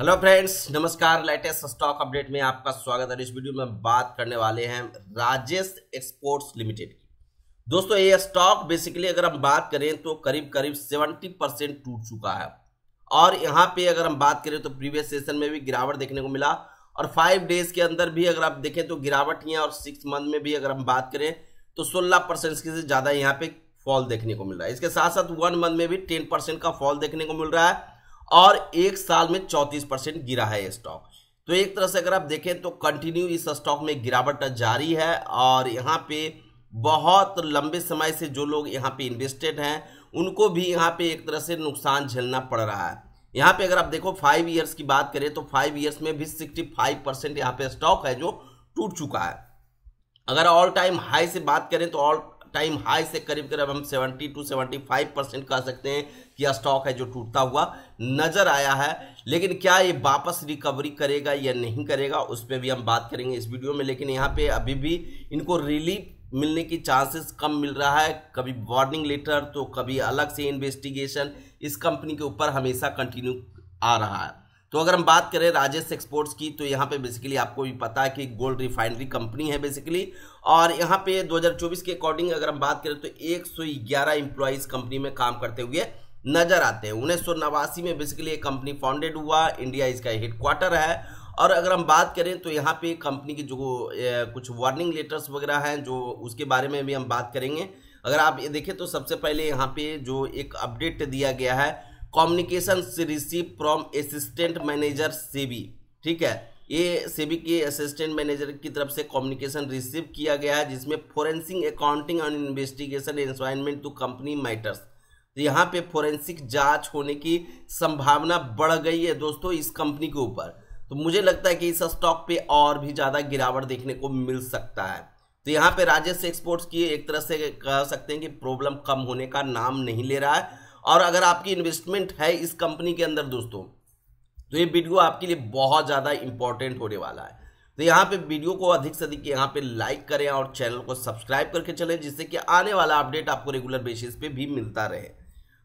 hello friends नमस्कार latest stock update में आपका स्वागत है इस वीडियो में बात करने वाले हैं राजेश एक्सपोर्ट्स लिमिटेड की दोस्तों ये स्टॉक बेसिकली अगर हम बात करें तो करीब करीब सेवेंटी परसेंट टूट चुका है और यहाँ पे अगर हम बात करें तो प्रीवियस सेशन में भी गिरावट देखने को मिला और फाइव डेज के अंदर भी अगर आप देखें तो गिरावट ही है और सिक्स मंथ में भी अगर हम बात करें तो सोलह परसेंट से ज़्यादा यहाँ पे फॉल देखने को मिल रहा है इसके साथ साथ वन मंथ में भी टेन परसेंट का फॉल देखने को मिल रहा है और एक साल में चौतीस परसेंट गिरा है स्टॉक तो एक तरह से अगर आप देखें तो कंटिन्यू इस स्टॉक में गिरावट जारी है और यहाँ पे बहुत लंबे समय से जो लोग यहाँ पे इन्वेस्टेड हैं उनको भी यहाँ पे एक तरह से नुकसान झेलना पड़ रहा है यहाँ पे अगर आप देखो फाइव ईयर्स की बात करें तो फाइव ईयर्स में भी सिक्सटी फाइव परसेंट यहाँ पे स्टॉक है जो टूट चुका है अगर ऑल टाइम हाई से बात करें तो ऑल टाइम हाई से करीब करीब हम seventy two seventy five percent कह सकते हैं यह स्टॉक है जो टूटता हुआ नजर आया है लेकिन क्या ये वापस रिकवरी करेगा या नहीं करेगा उस पर भी हम बात करेंगे इस वीडियो में लेकिन यहाँ पे अभी भी इनको रिलीफ मिलने की चांसेस कम मिल रहा है कभी वार्निंग लेटर तो कभी अलग से इन्वेस्टिगेशन इस कंपनी के ऊपर हमेशा कंटिन्यू आ रहा है तो अगर हम बात करें राजेश एक्सपोर्ट्स की तो यहाँ पे बेसिकली आपको भी पता है कि गोल्ड रिफाइनरी कंपनी है बेसिकली और यहाँ पे 2024 के अकॉर्डिंग अगर हम बात करें तो 111 सौ कंपनी में काम करते हुए नज़र आते हैं उन्नीस में बेसिकली ये कंपनी फाउंडेड हुआ इंडिया इसका हेडक्वार्टर है और अगर हम बात करें तो यहाँ पे कंपनी की जो ए, कुछ वार्निंग लेटर्स वगैरह हैं जो उसके बारे में भी हम बात करेंगे अगर आप ये देखें तो सबसे पहले यहाँ पे जो एक अपडेट दिया गया है communication receive from assistant manager SEBI ठीक है ये सेबी के असिस्टेंट मैनेजर की तरफ से कम्युनिकेशन रिसीव किया गया है जिसमें forensic accounting and investigation environment to company matters तो यहाँ पे फोरेंसिक जांच होने की संभावना बढ़ गई है दोस्तों इस कंपनी के ऊपर तो मुझे लगता है कि इस स्टॉक पे और भी ज़्यादा गिरावट देखने को मिल सकता है तो यहाँ पे राजस्व एक्सपोर्ट्स की एक तरह से कह सकते हैं कि प्रॉब्लम कम होने का नाम नहीं ले रहा है और अगर आपकी इन्वेस्टमेंट है इस कंपनी के अंदर दोस्तों तो ये वीडियो आपके लिए बहुत ज़्यादा इंपॉर्टेंट होने वाला है तो यहाँ पे वीडियो को अधिक से अधिक यहाँ पे लाइक करें और चैनल को सब्सक्राइब करके चलें जिससे कि आने वाला अपडेट आपको रेगुलर बेसिस पे भी मिलता रहे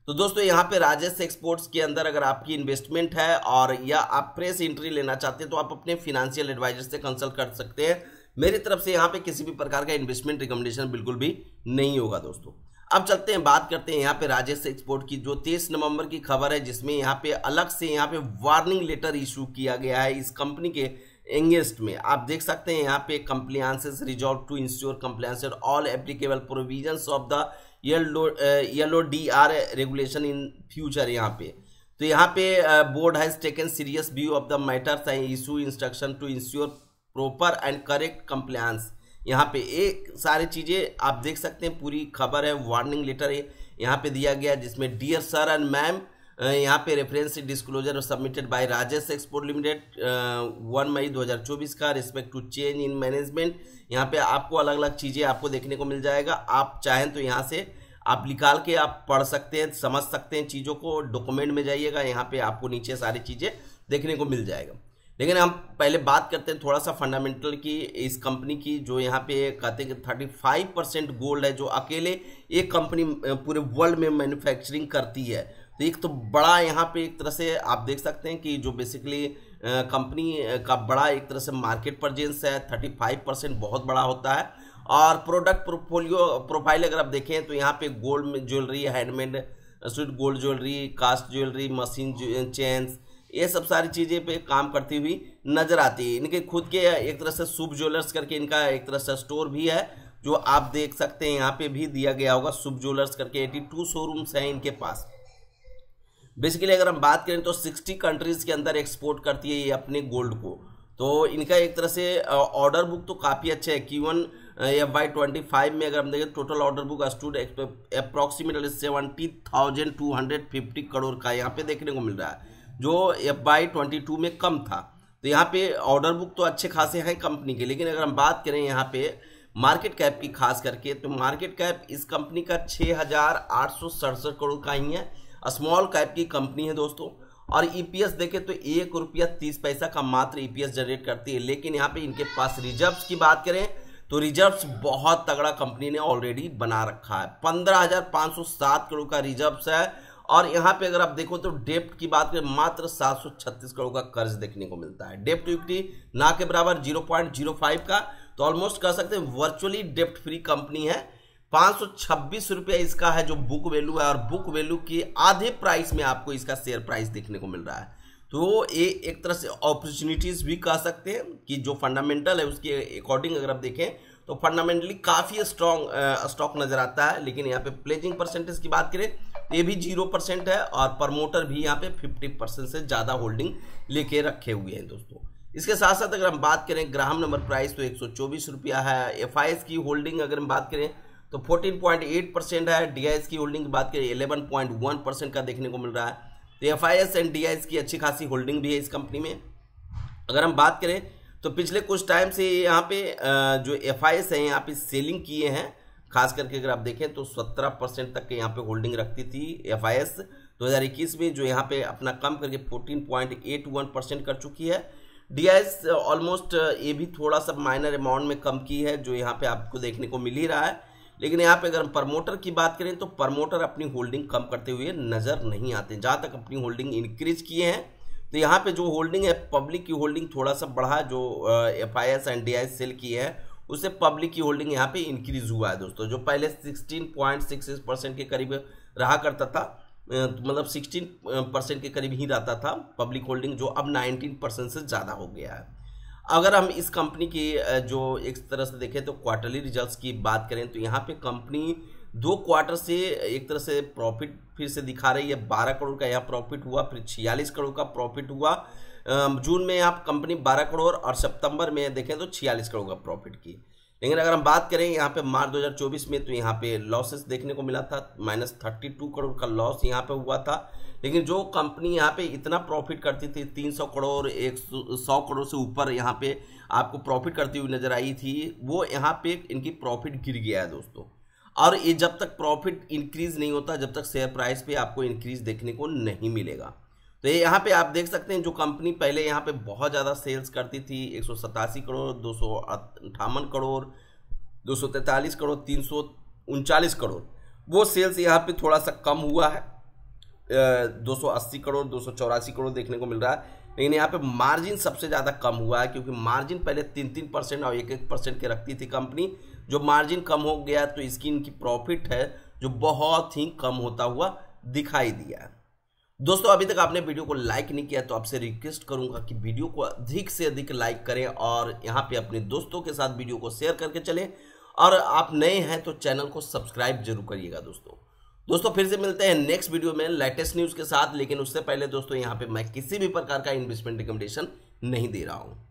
तो दोस्तों यहाँ पे राजेश एक्सपोर्ट्स के अंदर अगर आपकी इन्वेस्टमेंट है और या आप प्रेस एंट्री लेना चाहते हैं तो आप अपने फिनेंशियल एडवाइजर से कंसल्ट कर सकते हैं मेरी तरफ से यहाँ पे किसी भी प्रकार का इन्वेस्टमेंट रिकमेंडेशन बिल्कुल भी नहीं होगा दोस्तों अब चलते हैं बात करते हैं यहाँ पे राजेश एक्सपोर्ट की जो तेईस नवंबर की खबर है जिसमें यहाँ पे अलग से यहाँ पे वार्निंग लेटर इशू किया गया है इस कंपनी के एंगेस्ट में आप देख सकते हैं यहाँ पे compliances resolve to ensure compliance all applicable provision of the L O L O D R regulation in future यहाँ पे तो यहाँ पे board has taken serious view of the matters and issue instruction to ensure proper and correct compliance यहाँ पे एक सारी चीज़ें आप देख सकते हैं पूरी खबर है वार्निंग लेटर है यहाँ पे दिया गया जिसमें डियर सर एंड मैम यहाँ पे reference disclosure submitted by Rajesh Export Limited one May 2024 का respect to change in management यहाँ पे आपको अलग अलग चीज़ें आपको देखने को मिल जाएगा आप चाहें तो यहाँ से आप निकाल के आप पढ़ सकते हैं समझ सकते हैं चीज़ों को डॉक्यूमेंट में जाइएगा यहाँ पे आपको नीचे सारी चीज़ें देखने को मिल जाएगा लेकिन हम पहले बात करते हैं थोड़ा सा फंडामेंटल की इस कंपनी की जो यहाँ पे कहते हैं कि थर्टी फाइव परसेंट गोल्ड है जो अकेले एक कंपनी पूरे वर्ल्ड में मैन्युफैक्चरिंग करती है तो एक तो बड़ा यहाँ पे एक तरह से आप देख सकते हैं कि जो बेसिकली कंपनी का बड़ा एक तरह से मार्केट प्रजेंस है थर्टी फाइव परसेंट बहुत बड़ा होता है और प्रोडक्ट पोर्टफोलियो प्रोफाइल अगर आप देखें तो यहाँ पे gold jewellery handmade sweet gold jewellery cast jewellery machine chains ये सब सारी चीज़ें पे काम करती हुई नज़र आती है इनके खुद के एक तरह से शुभ ज्वेलर्स करके इनका एक तरह से स्टोर भी है जो आप देख सकते हैं यहाँ पे भी दिया गया होगा शुभ ज्वेलर्स करके एटी टू शोरूम्स हैं इनके पास बेसिकली अगर हम बात करें तो सिक्सटी कंट्रीज़ के अंदर एक्सपोर्ट करती है ये अपने गोल्ड को तो इनका एक तरह से ऑर्डर बुक तो काफ़ी अच्छा है Q one F Y twenty five में अगर हम देखें total order book as stood approximately seventy thousand two hundred fifty crore का यहाँ पे देखने को मिल रहा है जो एफ वाई ट्वेंटी टू में कम था तो यहाँ पे ऑर्डर बुक तो अच्छे खासे हैं कंपनी के लेकिन अगर हम बात करें यहाँ पे मार्केट कैप की खास करके तो मार्केट कैप इस कंपनी का छः हज़ार आठ सौ सड़सठ करोड़ का ही है स्मॉल कैप की कंपनी है दोस्तों और ईपीएस e देखें तो एक रुपया तीस पैसा का मात्र ईपीएस e जनरेट करती है लेकिन यहाँ पे इनके पास रिजर्व्स की बात करें तो रिजर्व्स बहुत तगड़ा कंपनी ने ऑलरेडी बना रखा है पंद्रह हजार सौ सात करोड़ का रिजर्व्स है और यहाँ पे अगर आप देखो तो डेप्ट की बात करें मात्र 736 करोड़ का कर्ज देखने को मिलता है डेप्ट इक्विटी ना के बराबर 0.05 का तो ऑलमोस्ट कह सकते हैं वर्चुअली डेप्ट फ्री कंपनी है पाँच सौ छब्बीस रुपया इसका है जो बुक वैल्यू है और बुक वैल्यू के आधे प्राइस में आपको इसका शेयर प्राइस देखने को मिल रहा है तो ये एक तरह से अपॉर्चुनिटीज़ भी कह सकते हैं कि जो फंडामेंटल है उसके अकॉर्डिंग अगर आप देखें तो फंडामेंटली काफ़ी स्ट्रॉन्ग स्टॉक नज़र आता है लेकिन यहाँ पे प्लेजिंग परसेंटेज की बात करें तो ये भी जीरो परसेंट है और प्रमोटर भी यहाँ पे फिफ्टी परसेंट से ज़्यादा होल्डिंग लेके रखे हुए हैं दोस्तों इसके साथ साथ अगर हम बात करें ग्राम नंबर प्राइस तो एक सौ चौबीस रुपया है एफ की होल्डिंग अगर हम बात करें तो 14.8 परसेंट है डीआईएस की होल्डिंग की बात करें 11.1 परसेंट का देखने को मिल रहा है तो F I S and D की अच्छी खासी होल्डिंग भी है इस कंपनी में अगर हम बात करें तो पिछले कुछ टाइम से यहाँ पे जो एफ आई एस है यहाँ पे सेलिंग किए हैं खास करके अगर आप देखें तो 17 परसेंट तक के यहाँ पे होल्डिंग रखती थी एफ आई एस दो में जो यहाँ पे अपना कम करके 14.81 परसेंट कर चुकी है डी ऑलमोस्ट ये भी थोड़ा सा माइनर अमाउंट में कम की है जो यहाँ पे आपको देखने को मिल ही रहा है लेकिन यहाँ पे अगर हम प्रमोटर की बात करें तो प्रमोटर अपनी होल्डिंग कम करते हुए नज़र नहीं आते जहाँ तक अपनी होल्डिंग इंक्रीज किए हैं तो यहाँ पे जो होल्डिंग है पब्लिक की होल्डिंग थोड़ा सा बढ़ा जो F I S and D I sale की है उससे पब्लिक की होल्डिंग यहाँ पे इंक्रीज हुआ है दोस्तों जो पहले सिक्सटीन परसेंट के करीब रहा करता था तो मतलब 16 परसेंट के करीब ही रहता था पब्लिक होल्डिंग जो अब 19 परसेंट से ज़्यादा हो गया है अगर हम इस कंपनी की जो एक तरह से देखें तो क्वार्टरली रिजल्ट्स की बात करें तो यहाँ पे कंपनी दो क्वार्टर से एक तरह से प्रॉफिट फिर से दिखा रही है बारह करोड़ का यहाँ प्रॉफिट हुआ फिर छियालीस करोड़ का प्रॉफिट हुआ जून में यहाँ कंपनी बारह करोड़ और सितंबर में देखें तो छियालीस करोड़ का प्रॉफिट की लेकिन अगर हम बात करें यहाँ पे मार्च 2024 में तो यहाँ पे लॉसेस देखने को मिला था माइनस थर्टी टू करोड़ का लॉस यहाँ पे हुआ था लेकिन जो कंपनी यहाँ पे इतना प्रॉफिट करती थी 300 करोड़ एक सौ करोड़ से ऊपर यहाँ पे आपको प्रॉफिट करती हुई नज़र आई थी वो यहाँ पे इनकी प्रॉफिट गिर गया है दोस्तों और ये जब तक प्रॉफिट इंक्रीज़ नहीं होता जब तक शेयर प्राइस पे आपको इंक्रीज़ देखने को नहीं मिलेगा तो ये यहाँ पे आप देख सकते हैं जो कंपनी पहले यहाँ पे बहुत ज़्यादा सेल्स करती थी एक करोड़ दो करोड़ दो करोड़ तीन करोड़ वो सेल्स यहाँ पे थोड़ा सा कम हुआ है अस्सी करोड़ दो करोड़ देखने को मिल रहा है लेकिन यहाँ पे मार्जिन सबसे ज़्यादा कम हुआ है क्योंकि मार्जिन पहले तीन तीन परसेंट और एक एक परसेंट के रखती थी कंपनी जो मार्जिन कम हो गया तो इसकी इनकी प्रॉफिट है जो बहुत ही कम होता हुआ दिखाई दिया है दोस्तों अभी तक आपने वीडियो को लाइक नहीं किया तो आपसे रिक्वेस्ट करूंगा कि वीडियो को अधिक से अधिक लाइक करें और यहाँ पे अपने दोस्तों के साथ वीडियो को शेयर करके चलें और आप नए हैं तो चैनल को सब्सक्राइब जरूर करिएगा दोस्तों दोस्तों फिर से मिलते हैं नेक्स्ट वीडियो में लेटेस्ट न्यूज के साथ लेकिन उससे पहले दोस्तों यहाँ पे मैं किसी भी प्रकार का इन्वेस्टमेंट रिकमेंडेशन नहीं दे रहा हूँ